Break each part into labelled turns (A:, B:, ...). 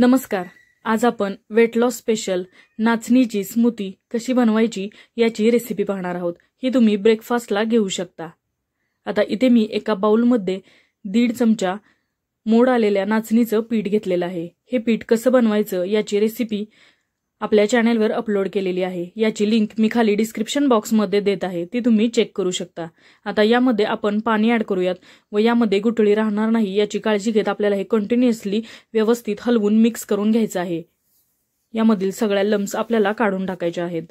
A: नमस्कार आज आपण वेट लॉस स्पेशल नाचणीची स्मूती कशी बनवायची याची रेसिपी पाहणार आहोत ही तुम्ही ब्रेकफास्टला घेऊ शकता आता इथे मी एका बाउलमध्ये दीड चमचा मोड आलेल्या नाचणीचं पीठ घेतलेलं आहे हे पीठ कसं बनवायचं याची रेसिपी आपल्या चॅनेलवर अपलोड केलेली आहे याची लिंक मी खाली डिस्क्रिप्शन बॉक्समध्ये देत आहे ती तुम्ही चेक करू शकता आता यामध्ये आपण पाणी ॲड करूयात व यामध्ये गुठळी राहणार नाही याची काळजी घेत आपल्याला हे कंटिन्युअसली व्यवस्थित हलवून मिक्स करून घ्यायचं आहे यामधील सगळ्या लम्स आपल्याला काढून टाकायच्या आहेत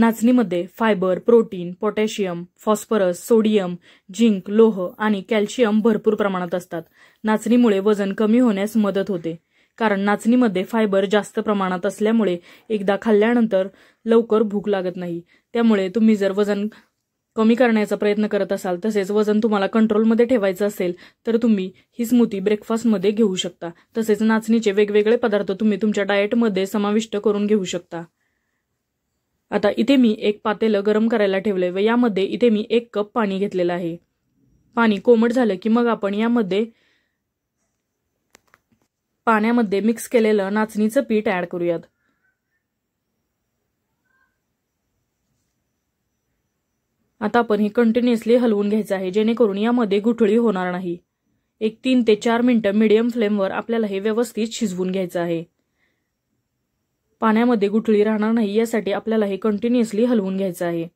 A: नाचणीमध्ये fibre protein potassium phosphorus sodium zinc लोह आणि कॅल्शियम भरपूर प्रमाणात असतात नाचणीमुळे वजन कमी होण्यास मदत होते कारण नाचणीमध्ये फायबर जास्त प्रमाणात असल्यामुळे एकदा खाल्ल्यानंतर लवकर भूक लागत नाही त्यामुळे तुम्ही जर वजन कमी करण्याचा प्रयत्न करत असाल तसेच वजन तुम्हाला कंट्रोलमध्ये ठेवायचं असेल तर तुम्ही ही स्मूती ब्रेकफास्टमध्ये घेऊ शकता तसेच नाचणीचे वेगवेगळे पदार्थ तुम्ही तुमच्या डाएटमध्ये समाविष्ट करून घेऊ शकता आता इथे मी एक पातेलं गरम करायला ठेवले व यामध्ये इथे मी एक कप पाणी घेतलेलं आहे पाणी कोमट झालं की मग आपण यामध्ये पाण्यामध्ये मिक्स केलेलं नाचणीचं पीठ ऍड करूयात आता आपण हे कंटिन्युअसली हलवून घ्यायचं आहे जेणेकरून यामध्ये गुठळी होणार नाही एक तीन ते चार मिनटं मीडियम फ्लेमवर आपल्याला हे व्यवस्थित शिजवून घ्यायचं आहे पाण्यामध्ये गुठळी राहणार नाही यासाठी आपल्याला हे कंटिन्युअसली हलवून घ्यायचं आहे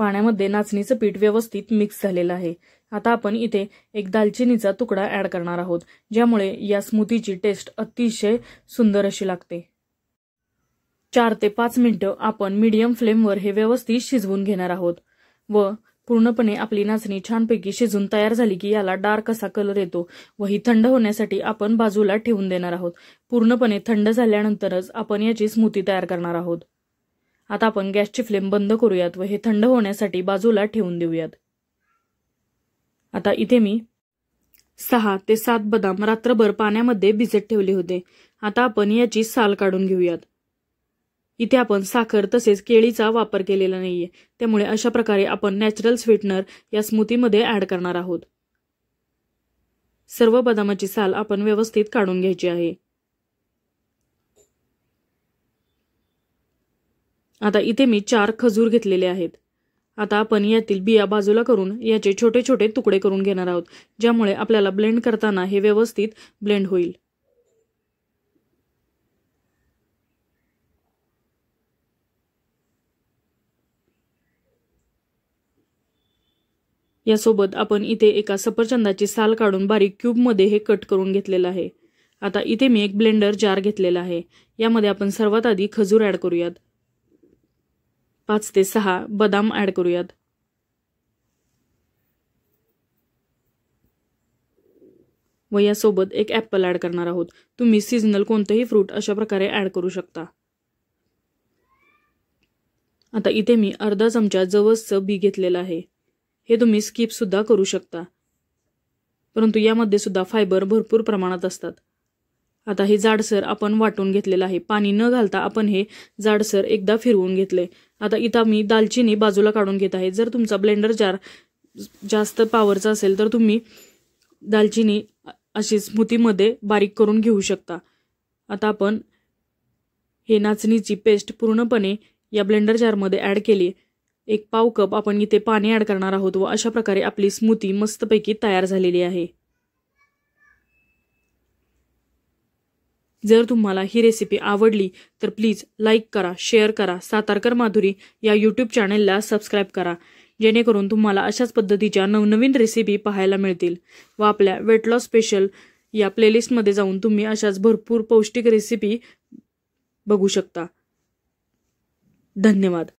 A: पाण्यामध्ये नाचणीचं पीठ व्यवस्थित मिक्स झालेलं आहे आता आपण इथे एक दालचिनीचा तुकडा ऍड करणार आहोत ज्यामुळे या स्मूथीची टेस्ट अतिशय सुंदर अशी लागते चार ते पाच मिनटं आपण मीडियम फ्लेमवर हे व्यवस्थित शिजवून घेणार आहोत व पूर्णपणे आपली नाचणी छानपैकी शिजून तयार झाली की याला डार्क असा कलर येतो व ही थंड होण्यासाठी आपण बाजूला ठेवून देणार आहोत पूर्णपणे थंड झाल्यानंतरच आपण याची स्मूती तयार करणार आहोत आता आपण गॅसची फ्लेम बंद करूयात व हे थंड होण्यासाठी बाजूला ठेवून देऊयात आता इथे मी सहा ते सात बदाम रात्रभर पाण्यामध्ये भिजत ठेवले होते आता आपण याची साल काढून घेऊयात इथे आपण साखर तसेच केळीचा वापर केलेला नाहीये त्यामुळे अशा प्रकारे आपण नॅचरल स्वीटनर या स्मूथीमध्ये ऍड करणार आहोत सर्व बदामाची साल आपण व्यवस्थित काढून घ्यायची आहे आता इथे मी चार खजूर घेतलेले आहेत आता आपण यातील बिया बाजूला करून याचे छोटे छोटे तुकडे करून घेणार आहोत ज्यामुळे आपल्याला ब्लेंड करताना हे व्यवस्थित ब्लेंड होईल यासोबत आपण इथे एका सफरचंदाची साल काढून बारीक क्यूबमध्ये हे कट करून घेतलेलं आहे आता इथे मी एक ब्लेंडर जार घेतलेला आहे यामध्ये आपण सर्वात आधी खजूर ॲड करूयात पाच ते सहा बदाम ॲड करूयात व यासोबत एक ॲपल ॲड करणार आहोत तुम्ही सीझनल कोणतंही फ्रूट अशा प्रकारे ॲड करू शकता आता इथे मी अर्धा चमचा जवसचं बी घेतलेलं आहे हे तुम्ही स्किपसुद्धा करू शकता परंतु यामध्ये सुद्धा फायबर भरपूर प्रमाणात असतात आता हे जाडसर आपण वाटून घेतलेलं आहे पाणी न घालता आपण हे जाडसर एकदा फिरवून घेतले आता इथं मी दालचिनी बाजूला काढून घेत आहे जर तुमचा ब्लेंडर जार जास्त पावरचा असेल तर तुम्ही दालचिनी अशी स्मृतीमध्ये बारीक करून घेऊ शकता आता आपण हे नाचणीची पेस्ट पूर्णपणे या ब्लेंडर जारमध्ये ॲड केली एक पाव कप आपण इथे पाणी ॲड करणार आहोत व अशा प्रकारे आपली स्मूती मस्तपैकी तयार झालेली आहे जर तुम्हाला ही रेसिपी आवडली तर प्लीज लाईक करा शेअर करा सातारकर माधुरी या यूट्यूब चॅनेलला सबस्क्राईब करा जेणेकरून तुम्हाला अशाच पद्धतीच्या नवनवीन रेसिपी पाहायला मिळतील व आपल्या वेट लॉस स्पेशल या प्लेलिस्टमध्ये जाऊन तुम्ही अशाच भरपूर पौष्टिक रेसिपी बघू शकता धन्यवाद